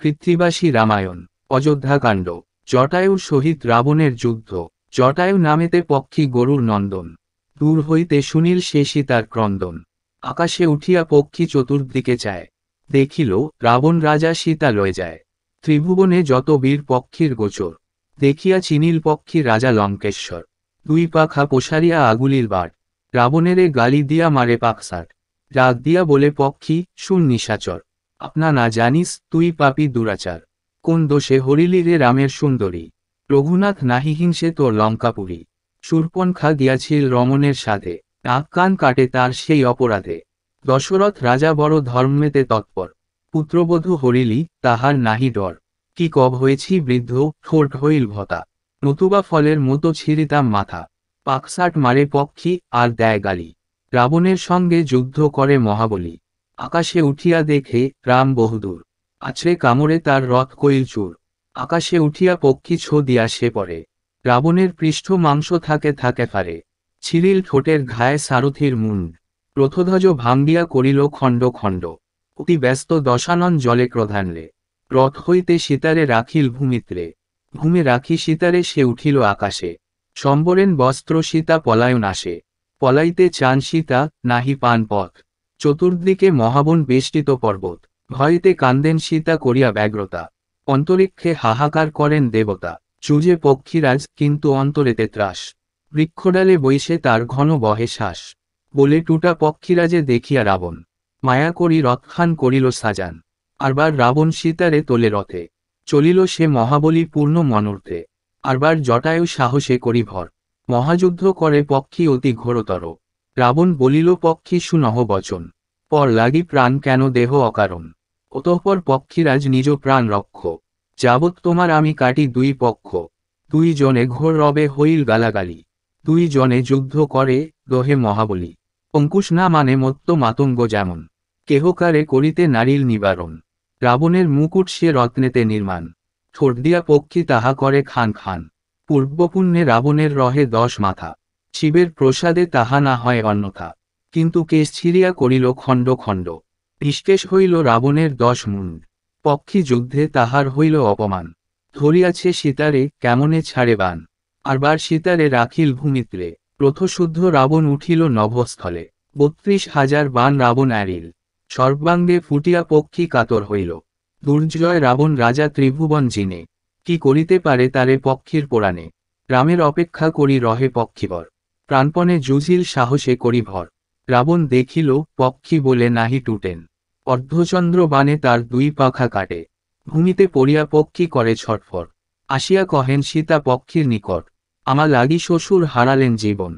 পৃথ্বীবাসী রামায়ণ অযোধ্যাকাণ্ড জটায়ু সহিত রাবণের যুদ্ধ জটায়ু নামেতে পক্ষী গরুর নন্দন দূর হইতে সুনীল শেষী তার ক্রন্দন আকাশে উঠিয়া পক্ষী চতুর্দিকে চায় দেখিল রাবণ রাজা সীতা লয়ে যায় ত্রিভুবনে যত বীর পক্ষীর গোচর দেখিয়া চিনিল পক্ষী রাজা লঙ্কেশ্বর দুই পাখা পোষারিয়া আগুলির বাট রাবণেরে গালি দিয়া মারে পাকসার রাগ দিয়া বলে পক্ষী শূন্য নিশাচর আপনা না জানিস তুই পাপি দুরাচার কোন দোষে হরিলি রে রামের সুন্দরী রঘুনাথ নাহি হিংসে তোর সুরপন খা গিয়াছিল রমণের সাধে নাক কান কাটে তার সেই অপরাধে দশরথ রাজা বড় ধর্মেতে তৎপর পুত্রবধূ হরিলি তাহার নাহি ডর কি কব হয়েছি বৃদ্ধ ঠোঁট হইল ভতা নতুবা ফলের মতো ছিঁড়িতাম মাথা পাকসাট মারে পক্ষী আর দেয় গালি রাবণের সঙ্গে যুদ্ধ করে মহাবলী আকাশে উঠিয়া দেখে রাম বহুদূর আছড়ে কামড়ে তার রথ কৈলচুর আকাশে উঠিয়া পক্ষী ছো দিয়া সে পড়ে রাবণের পৃষ্ঠ মাংস থাকে থাকে ফারে ছিরিল ঠোঁটের ঘায়ে সারথির মুন্ড রথধ্বজ ভাঙ্গিয়া করিল খণ্ড খণ্ড অতি ব্যস্ত দশানন জলে ক্রধানলে রথ হইতে সীতারে রাখিল ভূমিত্রে ভূমে রাখি সীতারে সে উঠিল আকাশে সম্বরেন বস্ত্র সীতা পলায়ন আসে পলাইতে চান সীতা নাহি পান পথ চতুর্দিকে মহাবন বেষ্টিত পর্বত ভয়তে কান্দেন সীতা করিয়া ব্যগ্রতা অন্তরিক্ষে হাহাকার করেন দেবতা চুজে পক্ষীরাজ কিন্তু অন্তরেতে ত্রাস বৃক্ষডালে বইসে তার ঘন বহে শ্বাস বলে টুটা পক্ষীরাজে দেখিয়া রাবণ মায়া করি রক্ষান করিল সাজান আরবার রাবণ সীতারে তোলে রথে চলিল সে মহাবলী পূর্ণ মনর্থে আরবার জটায়ু সাহসে করি ভর মহাযুদ্ধ করে পক্ষী অতি ঘোরতর রাবণ বলিল পক্ষী সুনহ বচন পর লাগি প্রাণ কেন দেহ অকারণ অতঃপর পক্ষীরাজ নিজ প্রাণ রক্ষ যাবৎ তোমার আমি কাটি দুই পক্ষ দুই জনে ঘোর রবে হইল গালাগালি দুই জনে যুদ্ধ করে দোহে মহাবলী অঙ্কুশ না মানে মত্ত মাতঙ্গ যেমন কেহকারে করিতে নারীল নিবারণ রাবণের মুকুট সে রত্নেতে নির্মাণ ঠোঁট দিয়া পক্ষী তাহা করে খান খান পূর্বপুণ্যে রাবণের রহে দশ মাথা শিবের প্রসাদে তাহা না হয় অন্যথা কিন্তু কেশ ছিড়িয়া করিল খণ্ড খণ্ড নিষ্কেশ হইল রাবণের দশ মুন্ড পক্ষী যুদ্ধে তাহার হইল অপমান ধরিয়াছে সীতারে কেমনে ছাড়ে বান আরবার সীতারে রাখিল ভূমিত্রে প্রথশুদ্ধ রাবণ উঠিল নভস্থলে বত্রিশ হাজার বান রাবণ আরিল সর্বাঙ্গে ফুটিয়া পক্ষী কাতর হইল দুর্জয় রাবণ রাজা ত্রিভুবন জিনে কি করিতে পারে তারে পক্ষীর পোড়ানে রামের অপেক্ষা করি রহে পক্ষীবর প্রাণপণে জুঝিল সাহসে করি ভর রাবণ দেখিল পক্ষী বলে নাহি টুটেন অর্ধচন্দ্র বানে তার দুই পাখা কাটে ভূমিতে পড়িয়া পক্ষী করে ছটফট আসিয়া কহেন সীতা পক্ষীর নিকট আমার লাগি শ্বশুর হারালেন জীবন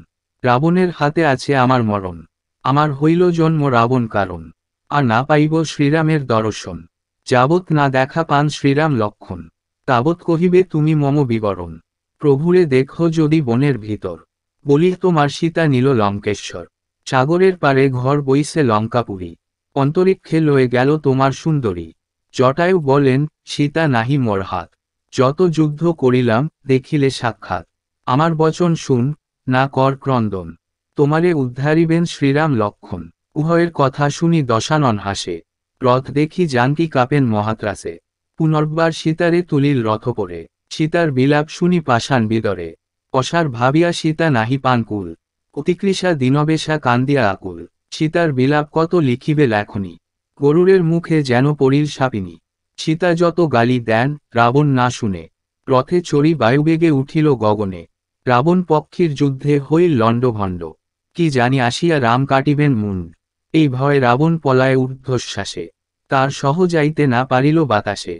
রাবণের হাতে আছে আমার মরণ আমার হইল জন্ম রাবণ কারণ আর না পাইব শ্রীরামের দর্শন যাবৎ না দেখা পান শ্রীরাম লক্ষণ তাবৎ কহিবে তুমি মম বিবরণ প্রভুরে দেখো যদি বনের ভিতর বলি তোমার সীতা নিল লঙ্কেশ্বর সাগরের পারে ঘর বইছে লঙ্কাপুরি অন্তরিক্ষে লয়ে গেল তোমার সুন্দরী জটায়ু বলেন সীতা নাহি মর হাত যত যুদ্ধ করিলাম দেখিলে সাক্ষাৎ আমার বচন শুন না কর ক্রন্দন তোমারে উদ্ধারিবেন শ্রীরাম লক্ষণ উভয়ের কথা শুনি দশানন হাসে রথ দেখি জানকি কাঁপেন মহাত্রাসে পুনর্বার সীতারে তুলিল রথ পরে সীতার বিলাপ শুনি পাষাণ বিদরে কষার ভাবিয়া সীতা নাহি পানকুল অতিকৃষা দিনবেশা কান্দিয়া আকুল সীতার বিলাপ কত লিখিবে লেখনি গরুরের মুখে যেন পড়িল সাপিনী সীতা যত গালি দেন রাবণ না শুনে রথে চড়ি বায়ুবেগে উঠিল গগনে রাবণ পক্ষীর যুদ্ধে হইল লণ্ডভণ্ড কি জানি আসিয়া রাম কাটিবেন মুন এই ভয়ে রাবণ পলায় ঊর্ধ্বশ্বাসে তার সহ যাইতে না পারিল বাতাসে